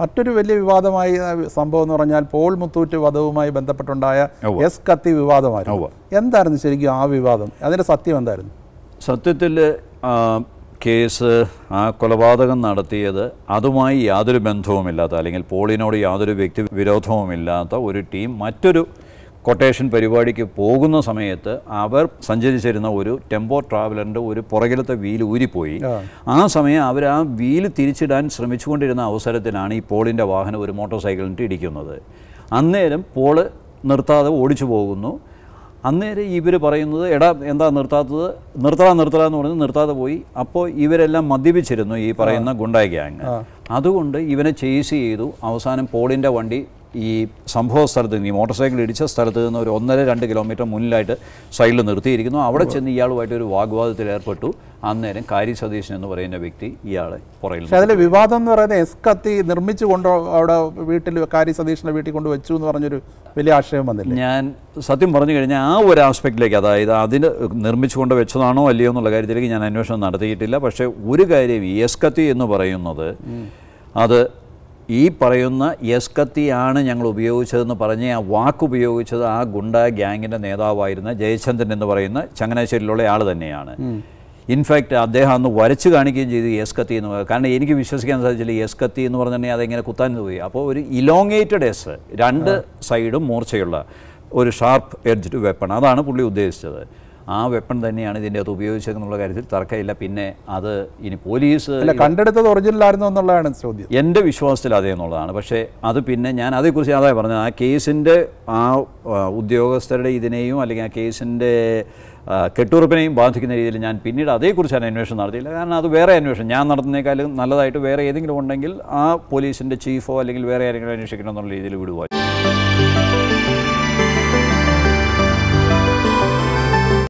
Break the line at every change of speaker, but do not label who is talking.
മറ്റൊരു വലിയ വിവാദമായി സംഭവം എന്ന് പറഞ്ഞാൽ പോൾ മുത്തൂറ്റ് വധവുമായി ബന്ധപ്പെട്ടുണ്ടായ എസ് കത്തി വിവാദമായിരുന്നു എന്തായിരുന്നു ശരിക്കും ആ വിവാദം അതിൻ്റെ സത്യം എന്തായിരുന്നു
സത്യത്തിൽ കേസ് ആ കൊലപാതകം നടത്തിയത് അതുമായി യാതൊരു ബന്ധവുമില്ലാത്ത അല്ലെങ്കിൽ പോളിനോട് യാതൊരു വ്യക്തി വിരോധവുമില്ലാത്ത ഒരു ടീം മറ്റൊരു കൊട്ടേഷൻ പരിപാടിക്ക് പോകുന്ന സമയത്ത് അവർ സഞ്ചരിച്ചിരുന്ന ഒരു ടെമ്പോ ട്രാവലറിൻ്റെ ഒരു പുറകിലത്തെ വീൽ ഊരിപ്പോയി ആ സമയം അവർ ആ വീൽ തിരിച്ചിടാൻ ശ്രമിച്ചുകൊണ്ടിരുന്ന അവസരത്തിലാണ് ഈ പോളിൻ്റെ വാഹനം ഒരു മോട്ടോർ സൈക്കിളിൻ്റെ ഇടിക്കുന്നത് അന്നേരം പോള് നിർത്താതെ ഓടിച്ചു പോകുന്നു അന്നേരം ഇവർ പറയുന്നത് എടാ എന്താ നിർത്താത്തത് നിർത്തടാ നിർത്തടാ എന്ന് പറഞ്ഞ് നിർത്താതെ പോയി അപ്പോൾ ഇവരെല്ലാം മദ്യപിച്ചിരുന്നു ഈ പറയുന്ന ഗുണ്ടായ ഗ്യാങ് അതുകൊണ്ട് ഇവനെ ചേസ് ചെയ്തു അവസാനം പോളിൻ്റെ വണ്ടി ഈ സംഭവ സ്ഥലത്ത് നിന്ന് ഈ മോട്ടോർ സൈക്കിൾ ഇടിച്ച സ്ഥലത്ത് നിന്ന് ഒരു ഒന്നര രണ്ട് കിലോമീറ്റർ മുന്നിലായിട്ട് സൈഡിൽ നിർത്തിയിരിക്കുന്നു അവിടെ ചെന്ന് ഇയാളുമായിട്ട് ഒരു വാഗ്വാദത്തിൽ ഏർപ്പെട്ടു അന്നേരം കാരി സതീശൻ എന്ന് പറയുന്ന വ്യക്തി ഇയാളെ പുറകിൽ പക്ഷേ അതിലെ
വിവാദം എന്ന് പറയുന്നത് എസ് കത്തി നിർമ്മിച്ചു കൊണ്ടോ അവിടെ വീട്ടിൽ കാരി സതീഷിൻ്റെ വീട്ടിൽ കൊണ്ട് വെച്ചു എന്ന് പറഞ്ഞൊരു വലിയ ആശയം
വന്നില്ല ഞാൻ സത്യം പറഞ്ഞു കഴിഞ്ഞാൽ ആ ഒരു ആസ്പെക്റ്റിലേക്ക് അതായത് അതിന് കൊണ്ട് വെച്ചതാണോ അല്ലയോ എന്നുള്ള കാര്യത്തിലേക്ക് ഞാൻ അന്വേഷണം നടത്തിയിട്ടില്ല പക്ഷേ ഒരു കാര്യം എസ് കത്തി എന്ന് പറയുന്നത് അത് ഈ പറയുന്ന യെസ് കത്തിയാണ് ഞങ്ങൾ ഉപയോഗിച്ചതെന്ന് പറഞ്ഞ് ആ വാക്ക് ഉപയോഗിച്ചത് ആ ഗുണ്ട ഗ്യാങ്ങിൻ്റെ നേതാവായിരുന്ന ജയചന്ദ്രൻ എന്ന് പറയുന്ന ചങ്ങനാശ്ശേരിയിലുള്ള ആൾ തന്നെയാണ് ഇൻഫാക്റ്റ് അദ്ദേഹം അന്ന് വരച്ച് കാണിക്കുകയും ചെയ്തു എസ് കത്തി എന്ന് പറയുന്നത് കാരണം എനിക്ക് വിശ്വസിക്കാൻ സാധിച്ചില്ല എസ് കത്തി എന്ന് പറഞ്ഞിട്ടുണ്ടെങ്കിൽ അതെങ്ങനെ കുത്താൻ പോയി അപ്പോൾ ഒരു ഇലോങ്ങേറ്റഡ് എസ് രണ്ട് സൈഡും മൂർച്ചയുള്ള ഒരു ഷാർപ്പ് എഡ്ജ്ഡ് വെപ്പൺ അതാണ് പുള്ളി ഉദ്ദേശിച്ചത് ആ വെപ്പൺ തന്നെയാണ് ഇതിൻ്റെ അകത്ത് ഉപയോഗിച്ചതെന്നുള്ള കാര്യത്തിൽ തർക്കമില്ല പിന്നെ അത് ഇനി പോലീസ് കണ്ടെടുത്തത്
ഒറിജിനലായിരുന്നു എന്നുള്ളതാണ് ചോദ്യം
എൻ്റെ വിശ്വാസത്തിൽ അതേ എന്നുള്ളതാണ് പക്ഷേ അത് പിന്നെ ഞാൻ അതേക്കുറിച്ച് അതായത് പറഞ്ഞത് ആ കേസിൻ്റെ ആ ഉദ്യോഗസ്ഥരുടെ ഇതിനെയും അല്ലെങ്കിൽ ആ കേസിൻ്റെ കെട്ടുറപ്പിനെയും ബാധിക്കുന്ന രീതിയിൽ ഞാൻ പിന്നീട് അതേക്കുറിച്ചാണ് അന്വേഷണം നടത്തിയില്ല കാരണം അത് വേറെ അന്വേഷണം ഞാൻ നടത്തുന്നേക്കാളും നല്ലതായിട്ട് വേറെ ഏതെങ്കിലും ഉണ്ടെങ്കിൽ ആ പോലീസിൻ്റെ ചീഫോ അല്ലെങ്കിൽ വേറെ ആരെങ്കിലും അന്വേഷിക്കണമെന്നുള്ള എന്നുള്ള രീതിയിൽ വിടുവായിരുന്നു